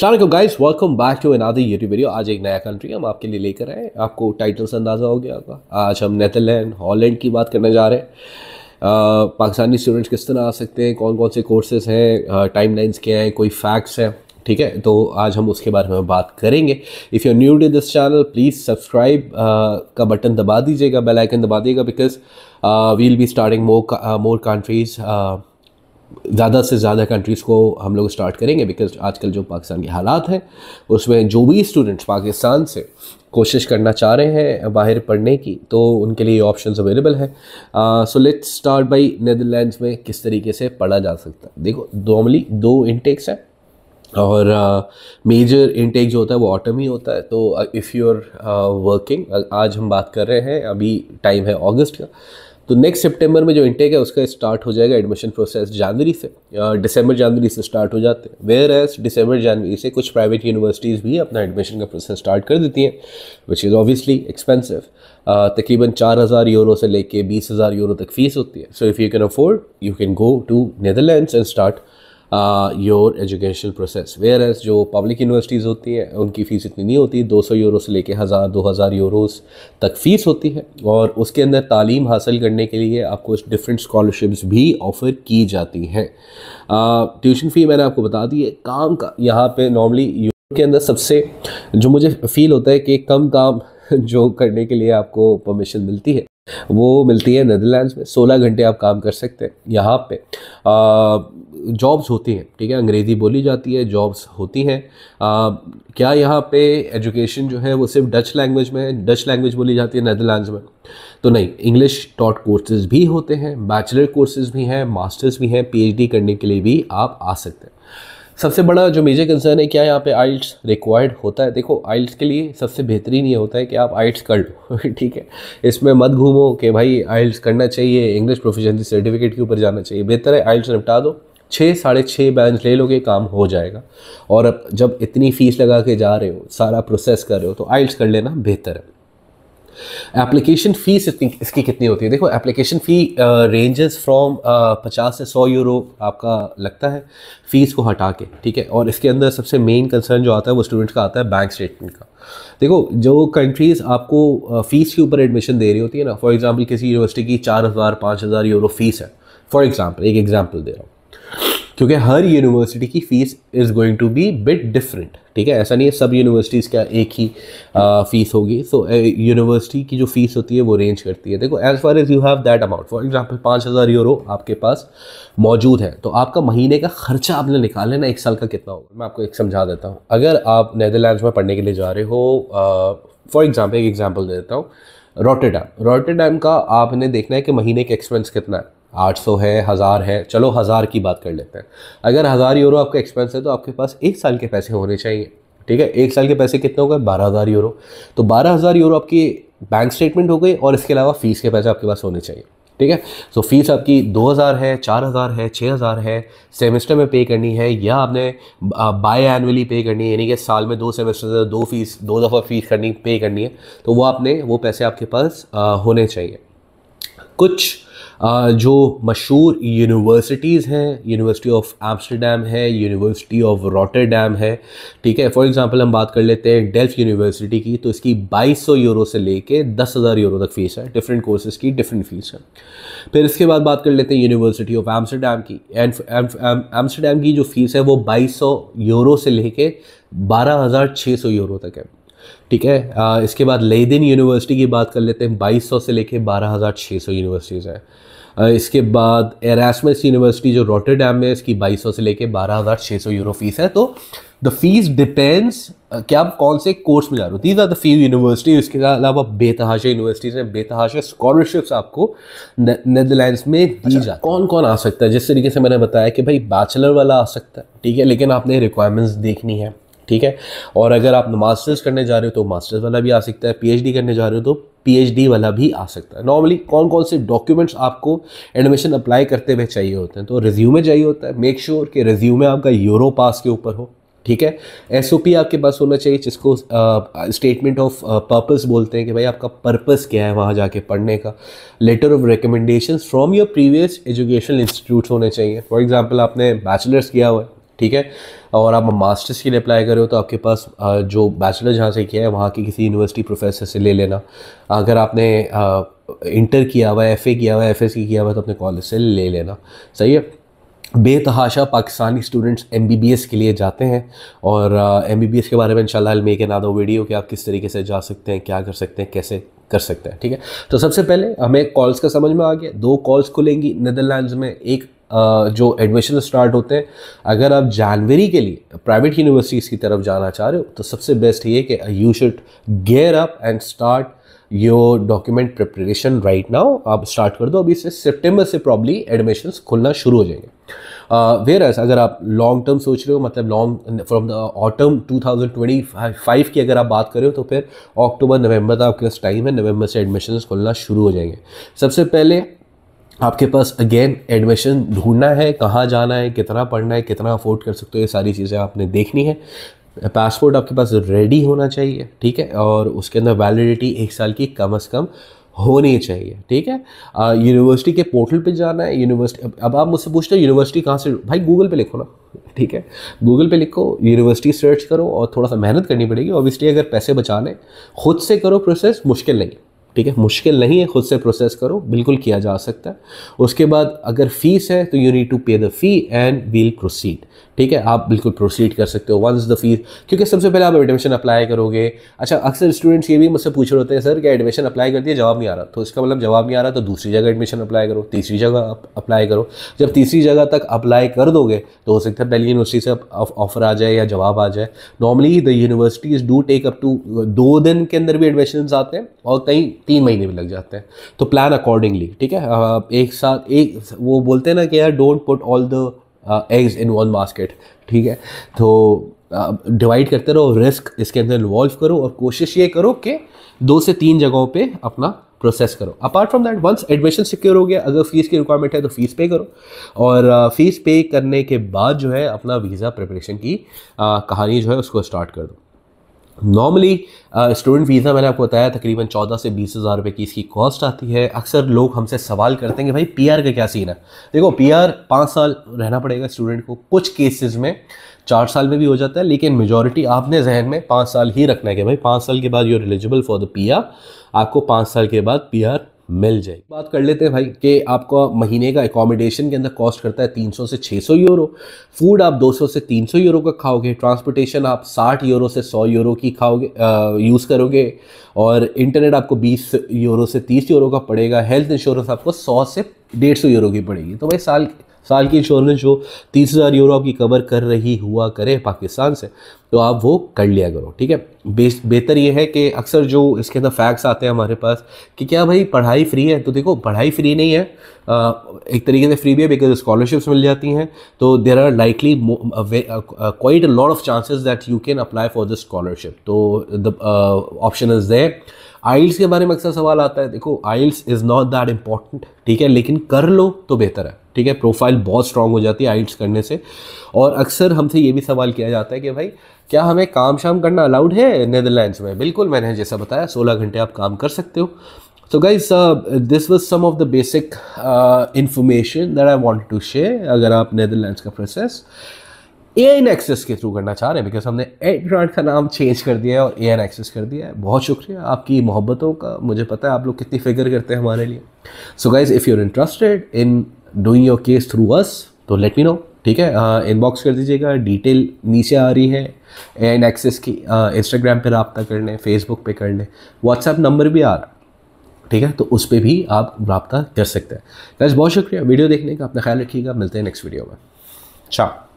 सलामकुम guys welcome back to another YouTube video आज एक नया कंट्री हम आपके लिए लेकर आए आपको टाइटल से अंदाज़ा हो गया होगा आज हम नेदरलैंड हॉलैंड की बात करने जा रहे हैं पाकिस्तानी स्टूडेंट्स किस तरह आ सकते हैं कौन कौन से कोर्सेज हैं टाइम लाइन्स क्या हैं कोई फैक्ट्स हैं ठीक है तो आज हम उसके बारे में बात करेंगे if you new to this channel please subscribe का बटन दबा दीजिएगा बेल आइकन दबा दीजिएगा because we'll be starting more more countries ज़्यादा से ज़्यादा कंट्रीज़ को हम लोग स्टार्ट करेंगे बिकॉज आजकल जो पाकिस्तान के हालात हैं उसमें जो भी स्टूडेंट्स पाकिस्तान से कोशिश करना चाह रहे हैं बाहर पढ़ने की तो उनके लिए ऑप्शंस अवेलेबल हैं so let's start by Netherlands में किस तरीके से पढ़ा जा सकता है देखो नॉर्मली दो इनटेक्स हैं और मेजर uh, इनटेक जो होता है वो ऑटम ही होता है तो इफ़ यू आर वर्किंग आज हम बात कर रहे हैं अभी टाइम है अगस्त का तो नेक्स्ट सितंबर में जो इंटेक है उसका स्टार्ट हो जाएगा एडमिशन प्रोसेस जनवरी से दिसंबर जनवरी से स्टार्ट हो जाते हैं वेयर एज दिसंबर जनवरी से कुछ प्राइवेट यूनिवर्सिटीज़ भी अपना एडमिशन का प्रोसेस स्टार्ट कर देती हैं विच इज़ ऑब्वियसली एक्सपेंसिव तकरीबन चार हज़ार यूरो से लेके बीस हज़ार यूरो तक फीस होती है so if you can afford you can go to Netherlands and start your education process whereas जो पब्लिक यूनिवर्सिटीज़ होती हैं उनकी फ़ीस इतनी नहीं होती 200 यूरो से लेके हज़ार दो हज़ार यूरोज़ तक फ़ीस होती है और उसके अंदर तालीम हासिल करने के लिए आपको डिफरेंट स्कॉलरशिप्स भी ऑफ़र की जाती हैं ट्यूशन फ़ी मैंने आपको बता दी है काम का यहाँ पर नॉर्मली के अंदर सबसे जो मुझे फ़ील होता है कि कम काम जो करने के लिए आपको परमिशन मिलती है वो मिलती है नदरलैंड्स में सोलह घंटे आप काम कर सकते हैं यहाँ पे जॉब्स होती हैं ठीक है अंग्रेज़ी बोली जाती है जॉब्स होती हैं क्या यहाँ पे एजुकेशन जो है वो सिर्फ डच लैंग्वेज में है डच लैंग्वेज बोली जाती है नदरलैंड्स में तो नहीं इंग्लिश टॉट कोर्सेज़ भी होते हैं बैचलर कोर्सेज़ भी हैं मास्टर्स भी हैं पी करने के लिए भी आप आ सकते हैं सबसे बड़ा जो मेजर कंसर्न है क्या यहाँ पे आइल्स रिक्वायर्ड होता है देखो आइल्स के लिए सबसे बेहतरीन ये होता है कि आप आइल्स कर लो ठीक है इसमें मत घूमो कि भाई आइल्स करना चाहिए इंग्लिश प्रोफिशेंसी सर्टिफिकेट के ऊपर जाना चाहिए बेहतर है आइल्स निपटा दो छः साढ़े छः बैंक ले लोगे काम हो जाएगा और अब जब इतनी फ़ीस लगा के जा रहे हो सारा प्रोसेस कर रहे हो तो आइल्स कर लेना बेहतर है एप्लीकेशन फ़ीस इतनी इसकी कितनी होती है देखो एप्लीकेशन फ़ी रेंजेस फ्रॉम पचास से सौ यूरो आपका लगता है फ़ीस को हटा के ठीक है और इसके अंदर सबसे मेन कंसर्न जो आता है वो स्टूडेंट्स का आता है बैंक स्टेटमेंट का देखो जो कंट्रीज़ आपको फ़ीस uh, के ऊपर एडमिशन दे रही होती है ना फॉर एग्ज़ाम्पल किसी यूनिवर्सिटी की चार हज़ार पाँच हज़ार यूरो फ़ीस है फॉर एग्ज़ाम्पल एक एग्ज़ाम्पल दे रहा हूँ क्योंकि हर यूनिवर्सिटी की fees is going to be bit different ठीक है ऐसा नहीं है सब यूनिवर्सिटीज़ का एक ही फ़ीस होगी सो यूनिवर्सिटी की जो फ़ीस होती है वो रेंज करती है देखो as far as you have that amount for example पाँच हज़ार यूरो आपके पास मौजूद है तो आपका महीने का खर्चा आपने निकाल ना एक साल का कितना होगा मैं आपको एक समझा देता हूँ अगर आप नैदरलैंड में पढ़ने के लिए जा रहे हो फॉर एग्ज़ाम्पल एक एग्ज़ाम्पल दे देता हूँ रोटेडैम रोटेडैम का आपने देखना है कि महीने का एक्सपेंस कितना है 800 है हज़ार है चलो हज़ार की बात कर लेते हैं अगर हज़ार यूरो आपका एक्सपेंस है तो आपके पास एक साल के पैसे होने चाहिए ठीक है एक साल के पैसे कितने हो गए बारह हज़ार यूरो तो बारह हज़ार यूरो आपकी बैंक स्टेटमेंट हो गई और इसके अलावा फ़ीस के पैसे आपके पास होने चाहिए ठीक है सो so, फीस आपकी दो हज़ार है चार हज़ार है छः हज़ार है सेमेस्टर में पे करनी है या आपने बाय एनुअली पे करनी है यानी कि साल में दो सेमेस्टर से दो फीस दो दफ़ा फीस करनी पे करनी है तो वो आपने वो पैसे आपके पास होने चाहिए कुछ जो मशहूर यूनिवर्सिटीज़ हैं यूनिवर्सिटी ऑफ एम्स्टरडेम है यूनिवर्सिटी ऑफ रॉटरडैम है ठीक है फॉर एग्जांपल हम बात कर लेते हैं डेल्फ यूनिवर्सिटी की तो इसकी 2200 यूरो से लेके 10000 यूरो तक फ़ीस है डिफरेंट कोर्सेज़ की डिफरेंट फ़ीस है फिर इसके बाद बात कर लेते हैं यूनिवर्सिटी ऑफ एम्स्टरडेम की एंड एम्स्टरडेम um, की जो फ़ीस है वो बाईस यूरो से लेके 12600 यूरो तक है ठीक है आ, इसके बाद लेदिन यूनिवर्सिटी की बात कर लेते हैं 2200 से लेके 12,600 यूनिवर्सिटीज़ हैं इसके बाद एरासमस यूनिवर्सिटी जो रोटरडैम में इसकी 2200 से लेके 12,600 यूरो फीस है तो द फीस डिपेंड्स क्या आप कौन से कोर्स में जा रहे हो these are the fees university इसके अलावा बेतहाशा यूनिवर्सिटीज़ हैं बेतहाशा स्कॉलरशिप्स आपको नैदरलैंड में दी अच्छा, कौन कौन आ सकता है जिस तरीके से मैंने बताया कि भाई बैचलर वाला आ सकता है ठीक है लेकिन आपने रिक्वायरमेंट्स देखनी है ठीक है और अगर आप मास्टर्स करने जा रहे हो तो मास्टर्स वाला भी आ सकता है पीएचडी करने जा रहे हो तो पीएचडी वाला भी आ सकता है नॉर्मली कौन कौन से डॉक्यूमेंट्स आपको एडमिशन अप्लाई करते हुए चाहिए होते हैं तो रिज्यूमे चाहिए होता है मेक श्योर sure कि रिज्यूमे आपका यूरो पास के ऊपर हो ठीक है एस आपके पास होना चाहिए जिसको स्टेटमेंट ऑफ पर्पस बोलते हैं कि भाई आपका पर्पस क्या है वहाँ जाके पढ़ने का letter of recommendation from your previous educational institute होने चाहिए फॉर एग्जांपल आपने बैचलर्स किया हुआ है ठीक है और आप मास्टर्स के लिए अप्लाई करें तो आपके पास जो बैचलर जहाँ से किया है वहाँ की किसी यूनिवर्सिटी प्रोफेसर से ले लेना अगर आपने इंटर किया हुआ है एफ किया हुआ है एफ किया हुआ है तो अपने कॉलेज से ले लेना सही है बेतहाशा पाकिस्तानी स्टूडेंट्स एम के लिए जाते हैं और एम uh, के बारे में इंशाल्लाह मेक एन आदा वीडियो कि आप किस तरीके से जा सकते हैं क्या कर सकते हैं कैसे कर सकते हैं ठीक है तो सबसे पहले हमें कॉल्स का समझ में आ गया दो कॉल्स खुलेंगी नदरलैंड्स में एक जो एडमिशन स्टार्ट होते हैं अगर आप जनवरी के लिए प्राइवेट यूनिवर्सिटीज़ की तरफ जाना चाह रहे हो तो सबसे बेस्ट ये कि you should gear up and start your document preparation right now आप स्टार्ट कर दो अभी से सितंबर से प्रॉब्ली एडमिशन्स खुलना शुरू हो जाएंगे वेयर uh, अगर आप लॉन्ग टर्म सोच रहे हो मतलब लॉन्ग फ्रॉम द ऑटम 2025 की अगर आप बात करें तो फिर अक्टूबर नवंबर तक आपके पास टाइम है नवंबर से एडमिशन्स खुलना शुरू हो जाएंगे सबसे पहले आपके पास अगेन एडमिशन ढूंढना है कहाँ जाना है कितना पढ़ना है कितना अफोर्ड कर सकते हो ये सारी चीज़ें आपने देखनी है पासपोर्ट आपके पास रेडी होना चाहिए ठीक है और उसके अंदर वैलिडिटी एक साल की कम अज़ कम होनी चाहिए ठीक है यूनिवर्सिटी के पोर्टल पे जाना है यूनिवर्सिटी अब आप मुझसे पूछते हो यूनिवर्सिटी कहाँ से भाई गूगल पे लिखो ना ठीक है गूगल पे लिखो यूनिवर्सिटी सर्च करो और थोड़ा सा मेहनत करनी पड़ेगी ऑब्वियसली अगर पैसे बचाने खुद से करो प्रोसेस मुश्किल नहीं ठीक है मुश्किल नहीं है खुद से प्रोसेस करो बिल्कुल किया जा सकता है उसके बाद अगर फीस है तो you need to pay the fee and we'll proceed ठीक है आप बिल्कुल प्रोसीड कर सकते हो वंस द फीस क्योंकि सबसे पहले आप एडमिशन अप्लाई करोगे अच्छा अक्सर स्टूडेंट्स ये भी मुझसे पूछ रहे होते हैं सर कि एडमिशन अप्लाई कर दिया जवाब नहीं आ रहा तो इसका मतलब जवाब नहीं आ रहा तो दूसरी जगह एडमिशन अप्लाई करो तीसरी जगह अप्लाई करो जब तीसरी जगह तक अप्लाई कर दोगे तो हो सकता है पहली यूनिवर्सिटी से ऑफर आ जाए या जवाब आ जाए normally the universities do take up to दो दिन के अंदर भी एडमिशन आते हैं और कहीं तीन महीने भी लग जाते हैं तो प्लान अकॉर्डिंगली ठीक है एक साथ एक वो बोलते हैं ना कि यार don't put all the eggs in one basket ठीक है तो डिवाइड uh, करते रहो रिस्क इसके अंदर इन्वॉल्व करो और कोशिश ये करो कि दो से तीन जगहों पे अपना प्रोसेस करो apart from that once admission secure हो गया अगर फीस की रिक्वायरमेंट है तो फीस पे करो और फीस uh, पे करने के बाद जो है अपना वीज़ा प्रिपरेशन की uh, कहानी जो है उसको स्टार्ट कर दो नॉर्मली स्टूडेंट वीज़ा मैंने आपको बताया तकरीबन चौदह से बीस हज़ार रुपये की इसकी कॉस्ट आती है अक्सर लोग हमसे सवाल करते हैं कि भाई पीआर का क्या सीन है देखो पीआर पाँच साल रहना पड़ेगा स्टूडेंट को कुछ केसेस में चार साल में भी हो जाता है लेकिन मेजोरिटी आपने जहन में पाँच साल ही रखना है कि भाई पाँच साल के बाद you are eligible for the P आपको पाँच साल के बाद पी मिल जाएगी बात कर लेते हैं भाई कि आपको महीने का एकोमोडेशन के अंदर कॉस्ट करता है 300 से 600 यूरो फूड आप 200 से 300 यूरो का खाओगे ट्रांसपोर्टेशन आप 60 यूरो से 100 यूरो की खाओगे यूज़ करोगे और इंटरनेट आपको 20 यूरो से 30 यूरो का पड़ेगा हेल्थ इंश्योरेंस आपको 100 से 150 यूरो की पड़ेगी तो भाई साल साल की इंश्योरेंस जो तीस हज़ार यूरो की कवर कर रही हुआ करे पाकिस्तान से तो आप वो कर लिया करो ठीक है बेहतर ये है कि अक्सर जो इसके अंदर फैक्ट्स आते हैं हमारे पास कि क्या भाई पढ़ाई फ्री है तो देखो पढ़ाई फ्री नहीं है एक तरीके से फ्री भी है बिकॉज स्कॉलरशिप्स मिल जाती हैं तो there are likely quite a lot of chances that you can apply for the scholarship तो the option is there IELTS के बारे में अक्सर सवाल आता है देखो IELTS is not that important ठीक है लेकिन कर लो तो बेहतर है ठीक है प्रोफाइल बहुत स्ट्रांग हो जाती है आइल्स करने से और अक्सर हमसे ये भी सवाल किया जाता है कि भाई क्या हमें काम शाम करना अलाउड है नैदरलैंड्स में बिल्कुल मैंने जैसा बताया सोलह घंटे आप काम कर सकते हो तो guys this was some of the basic information that I want to share अगर आप Netherlands का प्रोसेस ए एन एक्सेस के थ्रू करना चाह रहे हैं बिकॉज हमने एंड्रॉयड का नाम चेंज कर दिया है और ए एन एक्सेस कर दिया है बहुत शुक्रिया आपकी मोहब्बतों का मुझे पता है आप लोग कितनी फिक्र करते हैं हमारे लिए so guys if you are interested in doing your case through us तो लेट मी नो ठीक है इनबॉक्स हाँ, कर दीजिएगा डिटेल नीचे आ रही है ए एन एक्सेस की इंस्टाग्राम पर रबता कर लें फेसबुक पर कर लें व्हाट्सएप नंबर भी आ रहा है ठीक है तो उस पर भी आप रबता कर सकते हैं गाइज़ बहुत शुक्रिया वीडियो देखने का अपना ख्याल रखिएगा मिलते हैं नेक्स्ट वीडियो में चाह